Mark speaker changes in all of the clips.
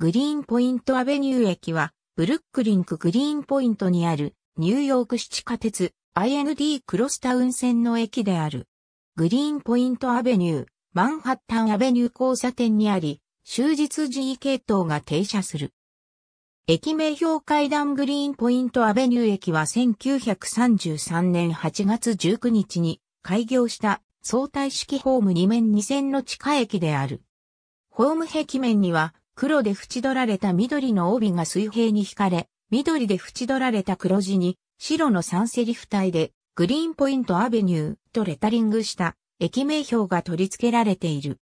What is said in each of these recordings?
Speaker 1: グリーンポイントアベニュー駅は、ブルックリンクグリーンポイントにある、ニューヨーク市地下鉄、IND クロスタウン線の駅である。グリーンポイントアベニュー、マンハッタンアベニュー交差点にあり、終日 G 系統が停車する。駅名標階段グリーンポイントアベニュー駅は1933年8月19日に開業した相対式ホーム2面2線の地下駅である。ホーム壁面には黒で縁取られた緑の帯が水平に引かれ、緑で縁取られた黒地に、白のサンセリフ体で、グリーンポイントアベニューとレタリングした駅名標が取り付けられている。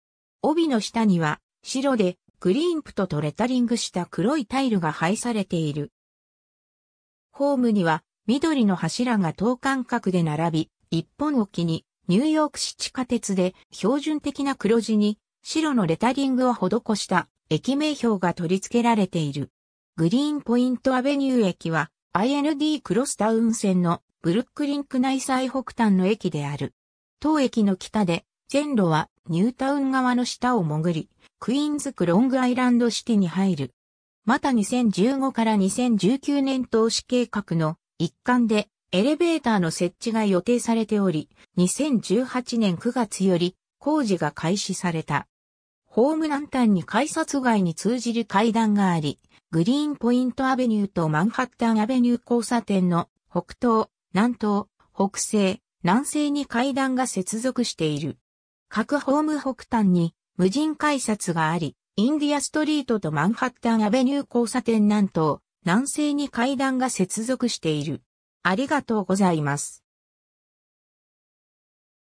Speaker 1: 帯の下には、白で、グリーンプトとレタリングした黒いタイルが配されている。ホームには、緑の柱が等間隔で並び、一本置きに、ニューヨーク市地下鉄で標準的な黒地に、白のレタリングを施した駅名標が取り付けられている。グリーンポイントアベニュー駅は IND クロスタウン線のブルックリンク内最北端の駅である。当駅の北で、線路はニュータウン側の下を潜り、クイーンズクロングアイランドシティに入る。また2015から2019年投資計画の一環でエレベーターの設置が予定されており、2018年9月より工事が開始された。ホームラン端に改札外に通じる階段があり、グリーンポイントアベニューとマンハッタンアベニュー交差点の北東、南東、北西、南西に階段が接続している。各ホーム北端に無人改札があり、インディアストリートとマンハッタンアベニュー交差点南東、南西に階段が接続している。ありがとうございます。